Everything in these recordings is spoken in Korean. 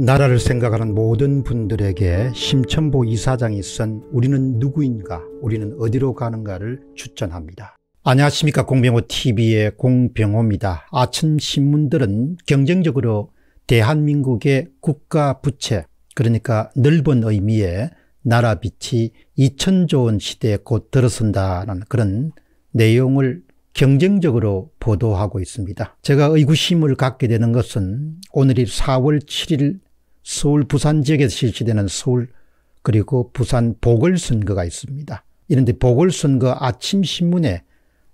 나라를 생각하는 모든 분들에게 심천보 이사장이 쓴 우리는 누구인가 우리는 어디로 가는가를 추천합니다. 안녕하십니까 공병호TV의 공병호입니다. 아침 신문들은 경쟁적으로 대한민국의 국가 부채 그러니까 넓은 의미의 나라 빚이 2천조 원 시대에 곧 들어선다는 그런 내용을 경쟁적으로 보도하고 있습니다. 제가 의구심을 갖게 되는 것은 오늘이 4월 7일 서울 부산 지역에서 실시되는 서울 그리고 부산 보궐선거가 있습니다. 이런데 보궐선거 아침 신문에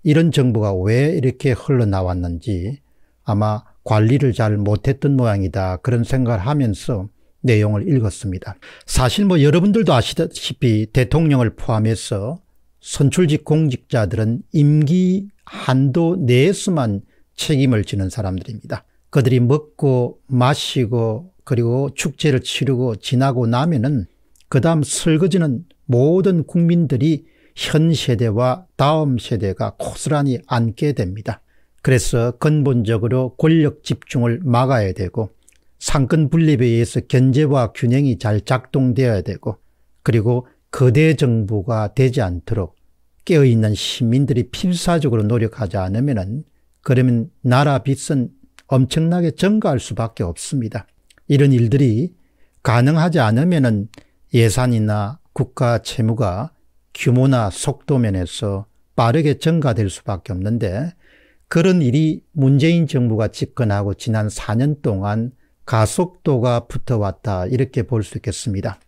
이런 정보가 왜 이렇게 흘러나왔는지 아마 관리를 잘 못했던 모양이다 그런 생각을 하면서 내용을 읽었습니다. 사실 뭐 여러분들도 아시다시피 대통령을 포함해서 선출직 공직자들은 임기 한도 내에서만 책임을 지는 사람들입니다. 그들이 먹고 마시고 그리고 축제를 치르고 지나고 나면은 그 다음 설거지는 모든 국민들이 현 세대와 다음 세대가 고스란히 앉게 됩니다. 그래서 근본적으로 권력 집중을 막아야 되고 상권 분립에 의해서 견제와 균형이 잘 작동되어야 되고 그리고 거대 정부가 되지 않도록 깨어있는 시민들이 필사적으로 노력하지 않으면 그러면 나라 빚은 엄청나게 증가할 수밖에 없습니다. 이런 일들이 가능하지 않으면 예산이나 국가 채무가 규모나 속도 면에서 빠르게 증가될 수밖에 없는데 그런 일이 문재인 정부가 집권하고 지난 4년 동안 가속도가 붙어왔다 이렇게 볼 수 있겠습니다.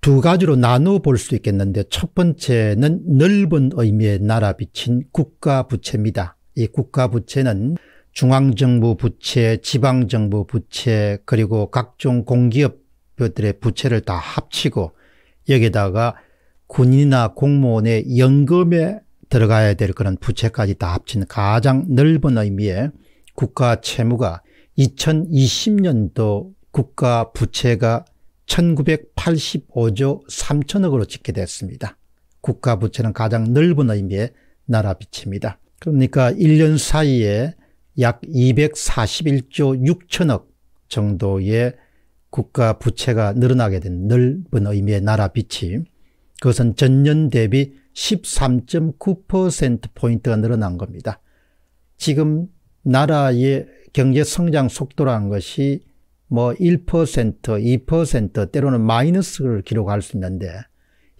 두 가지로 나누어 볼 수 있겠는데 첫 번째는 넓은 의미의 나라 비친 국가 부채입니다. 이 국가 부채는 중앙정부 부채, 지방정부 부채 그리고 각종 공기업들의 부채를 다 합치고 여기다가 에 군인이나 공무원의 연금에 들어가야 될 그런 부채까지 다 합친 가장 넓은 의미의 국가 채무가 2020년도 국가 부채가 1985조 3천억으로 집계됐습니다. 국가 부채는 가장 넓은 의미의 나라 빚입니다. 그러니까 1년 사이에 약 241조 6천억 정도의 국가 부채가 늘어나게 된 넓은 의미의 나라 빚이 그것은 전년 대비 13.9%포인트가 늘어난 겁니다. 지금 나라의 경제 성장 속도라는 것이 뭐 1%, 2% 때로는 마이너스를 기록할 수 있는데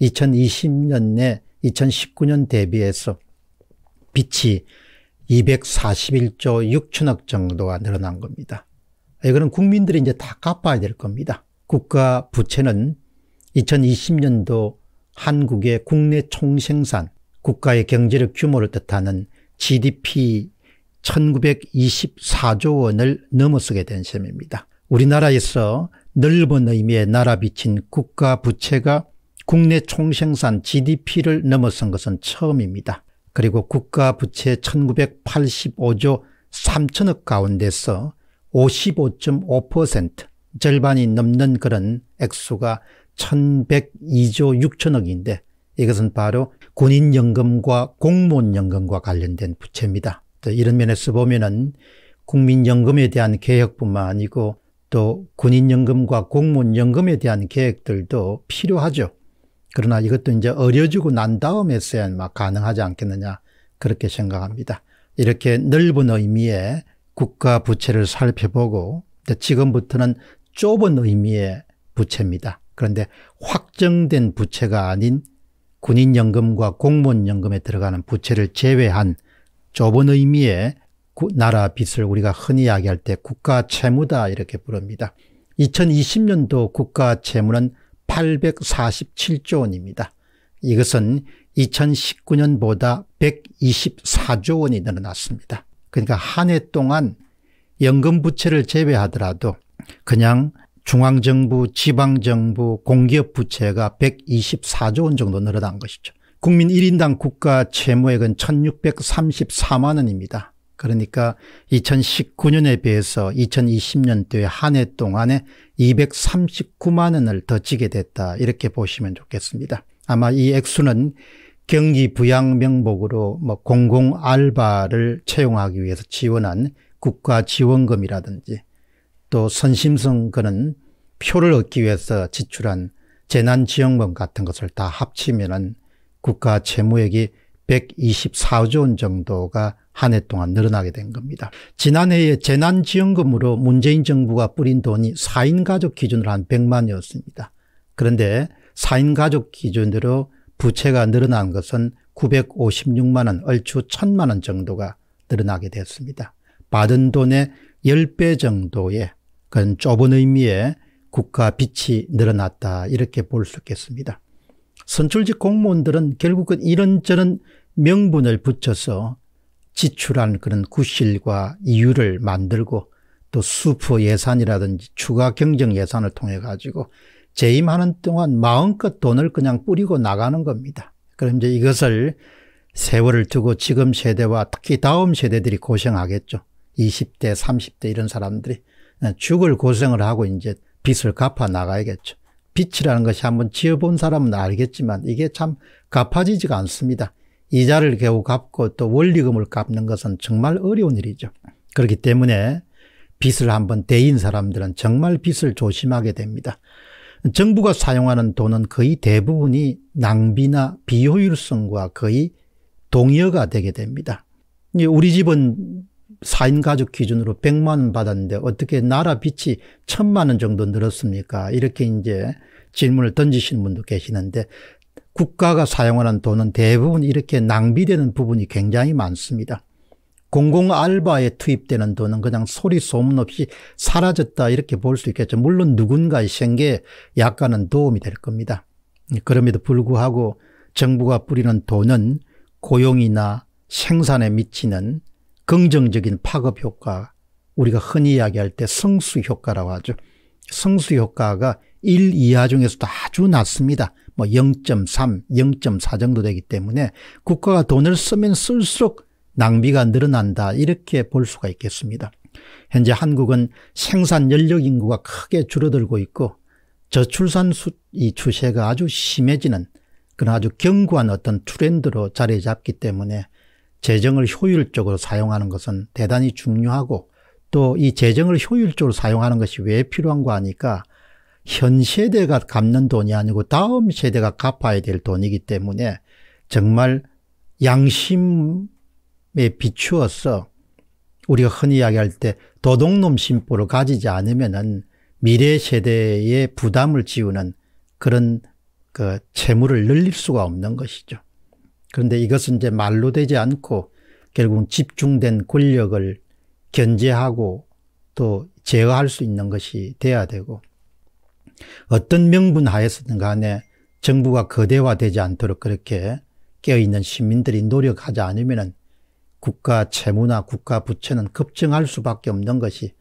2020년 내 2019년 대비해서 빛이 241조 6천억 정도가 늘어난 겁니다. 이거는 국민들이 이제 다 갚아야 될 겁니다. 국가 부채는 2020년도 한국의 국내 총생산, 국가의 경제력 규모를 뜻하는 GDP 1924조 원을 넘어서게 된 셈입니다. 우리나라에서 넓은 의미의 나라빚인 국가 부채가 국내 총생산 GDP를 넘어선 것은 처음입니다. 그리고 국가 부채 1985조 3천억 가운데서 55.5% 절반이 넘는 그런 액수가 1102조 6천억인데 이것은 바로 군인연금과 공무원연금과 관련된 부채입니다. 또 이런 면에서 보면 은 국민연금에 대한 개혁뿐만 아니고 또 군인연금과 공무원연금에 대한 계획들도 필요하죠. 그러나 이것도 이제 어려지고 난 다음에 써야 막 가능하지 않겠느냐 그렇게 생각합니다. 이렇게 넓은 의미의 국가 부채를 살펴보고 지금부터는 좁은 의미의 부채입니다. 그런데 확정된 부채가 아닌 군인연금과 공무원연금에 들어가는 부채를 제외한 좁은 의미의 나라 빚을 우리가 흔히 이야기할 때 국가 채무다 이렇게 부릅니다. 2020년도 국가 채무는 847조 원입니다. 이것은 2019년보다 124조 원이 늘어났습니다. 그러니까 한 해 동안 연금 부채를 제외하더라도 그냥 중앙정부, 지방정부, 공기업 부채가 124조 원 정도 늘어난 것이죠. 국민 1인당 국가 채무액은 1634만 원입니다. 그러니까 2019년에 비해서 2020년도에 한 해 동안에 239만 원을 더 지게 됐다 이렇게 보시면 좋겠습니다. 아마 이 액수는 경기 부양 명목으로 뭐 공공 알바를 채용하기 위해서 지원한 국가 지원금이라든지 또 선심성 그는 표를 얻기 위해서 지출한 재난지원금 같은 것을 다합치면 국가 채무액이 124조 원 정도가 한해 동안 늘어나게 된 겁니다. 지난해에 재난지원금으로 문재인 정부가 뿌린 돈이 4인 가족 기준으로 한 100만이었습니다. 그런데 4인 가족 기준으로 부채가 늘어난 것은 956만 원, 얼추 1000만 원 정도가 늘어나게 됐습니다. 받은 돈의 10배 정도의 그런 좁은 의미의 국가 빚이 늘어났다 이렇게 볼 수 있겠습니다. 선출직 공무원들은 결국은 이런저런 명분을 붙여서 지출한 그런 구실과 이유를 만들고 또수포 예산이라든지 추가 경정 예산을 통해 가지고 재임하는 동안 마음껏 돈을 그냥 뿌리고 나가는 겁니다. 그럼 이제 이것을 세월을 두고 지금 세대와 특히 다음 세대들이 고생하겠죠. 20대, 30대 이런 사람들이 죽을 고생을 하고 이제 빚을 갚아 나가야겠죠. 빚이라는 것이 한번 지어본 사람은 알겠지만 이게 참 갚아지지가 않습니다. 이자를 겨우 갚고 또 원리금을 갚는 것은 정말 어려운 일이죠. 그렇기 때문에 빚을 한번 대인 사람들은 정말 빚을 조심하게 됩니다. 정부가 사용하는 돈은 거의 대부분이 낭비나 비효율성과 거의 동의어가 되게 됩니다. 우리 집은 4인 가족 기준으로 100만 원 받았는데 어떻게 나라 빚이 1000만 원 정도 늘었습니까? 이렇게 이제 질문을 던지시는 분도 계시는데 국가가 사용하는 돈은 대부분 이렇게 낭비되는 부분이 굉장히 많습니다. 공공 알바에 투입되는 돈은 그냥 소리 소문 없이 사라졌다 이렇게 볼 수 있겠죠. 물론 누군가의 생계에 약간은 도움이 될 겁니다. 그럼에도 불구하고 정부가 뿌리는 돈은 고용이나 생산에 미치는 긍정적인 파급 효과, 우리가 흔히 이야기할 때 성수 효과라고 하죠. 성수 효과가 1 이하 중에서도 아주 낮습니다. 뭐 0.3, 0.4 정도 되기 때문에 국가가 돈을 쓰면 쓸수록 낭비가 늘어난다 이렇게 볼 수가 있겠습니다. 현재 한국은 생산 연력 인구가 크게 줄어들고 있고 저출산 수, 이 추세가 아주 심해지는 그런 아주 견고한 어떤 트렌드로 자리 잡기 때문에 재정을 효율적으로 사용하는 것은 대단히 중요하고 또 이 재정을 효율적으로 사용하는 것이 왜필요한거아니까 현 세대가 갚는 돈이 아니고 다음 세대가 갚아야 될 돈이기 때문에 정말 양심에 비추어서 우리가 흔히 이야기할 때 도둑놈 심보를 가지지 않으면은 미래 세대의 부담을 지우는 그런 그 채무를 늘릴 수가 없는 것이죠. 그런데 이것은 이제 말로 되지 않고 결국 집중된 권력을 견제하고 또 제어할 수 있는 것이 돼야 되고 어떤 명분 하에서든 간에 정부가 거대화되지 않도록 그렇게 깨어있는 시민들이 노력하지 않으면 국가 채무나 국가 부채는 급증할 수밖에 없는 것이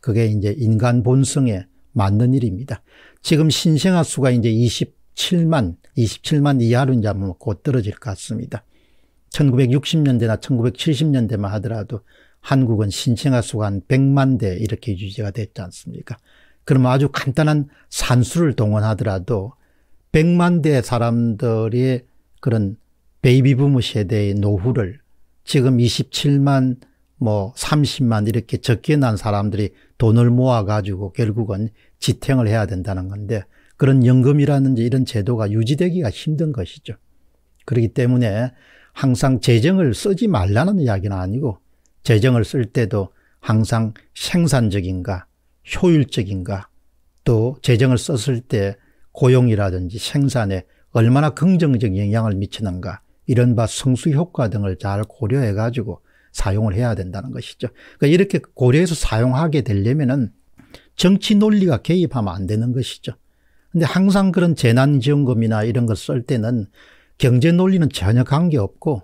그게 이제 인간 본성에 맞는 일입니다. 지금 신생아 수가 이제 27만, 27만 이하로 이제 곧 떨어질 것 같습니다. 1960년대나 1970년대만 하더라도 한국은 신생아 수가 한 100만 대 이렇게 유지가 됐지 않습니까? 그럼 아주 간단한 산수를 동원하더라도 100만 대 사람들의 그런 베이비부모 세대의 노후를 지금 27만 뭐 30만 이렇게 적게 난 사람들이 돈을 모아가지고 결국은 지탱을 해야 된다는 건데 그런 연금이라든지 이런 제도가 유지되기가 힘든 것이죠. 그렇기 때문에 항상 재정을 쓰지 말라는 이야기는 아니고 재정을 쓸 때도 항상 생산적인가 효율적인가 또 재정을 썼을 때 고용이라든지 생산에 얼마나 긍정적 영향을 미치는가 이른바 성수 효과 등을 잘 고려해 가지고 사용을 해야 된다는 것이죠. 그러니까 이렇게 고려해서 사용하게 되려면은 정치 논리가 개입하면 안 되는 것이죠. 근데 항상 그런 재난지원금이나 이런 걸 쓸 때는 경제 논리는 전혀 관계없고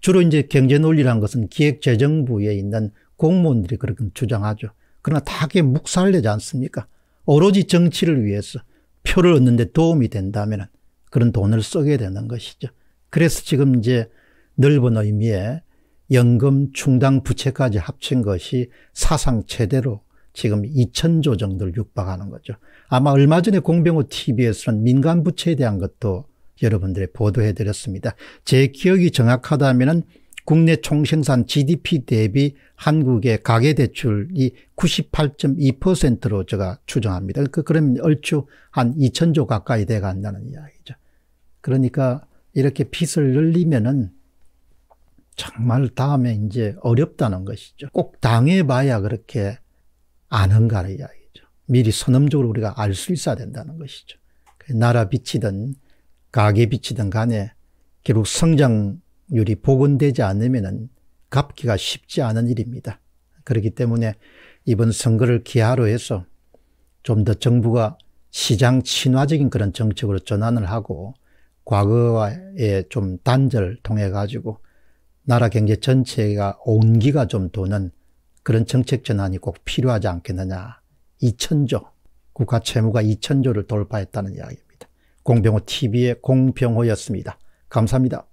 주로 이제 경제 논리란 것은 기획재정부에 있는 공무원들이 그렇게 주장하죠. 그러나 다게 묵살되지 않습니까? 오로지 정치를 위해서 표를 얻는 데 도움이 된다면 그런 돈을 쓰게 되는 것이죠. 그래서 지금 이제 넓은 의미의 연금 충당 부채까지 합친 것이 사상 최대로 지금 2천조 정도를 육박하는 거죠. 아마 얼마 전에 공병호 TV에서는 민간 부채에 대한 것도 여러분들의 보도해드렸습니다. 제 기억이 정확하다면 국내 총생산 GDP 대비 한국의 가계대출이 98.2%로 제가 추정합니다. 그 그러면 얼추 한 2천조 가까이 돼 간다는 이야기죠. 그러니까 이렇게 빚을 늘리면은 정말 다음에 이제 어렵다는 것이죠. 꼭 당해봐야 그렇게 아는가를 이야기죠. 미리 선언적으로 우리가 알 수 있어야 된다는 것이죠. 그 나라 빚이든 가계 빚이든 간에 결국 성장 율이 복원되지 않으면 갚기가 쉽지 않은 일입니다. 그렇기 때문에 이번 선거를 기하로 해서 좀 더 정부가 시장 친화적인 그런 정책으로 전환을 하고 과거와의 좀 단절을 통해 가지고 나라 경제 전체가 온기가 좀 도는 그런 정책 전환이 꼭 필요하지 않겠느냐. 2천조 국가 채무가 2천조를 돌파했다는 이야기입니다. 공병호 TV의 공병호였습니다. 감사합니다.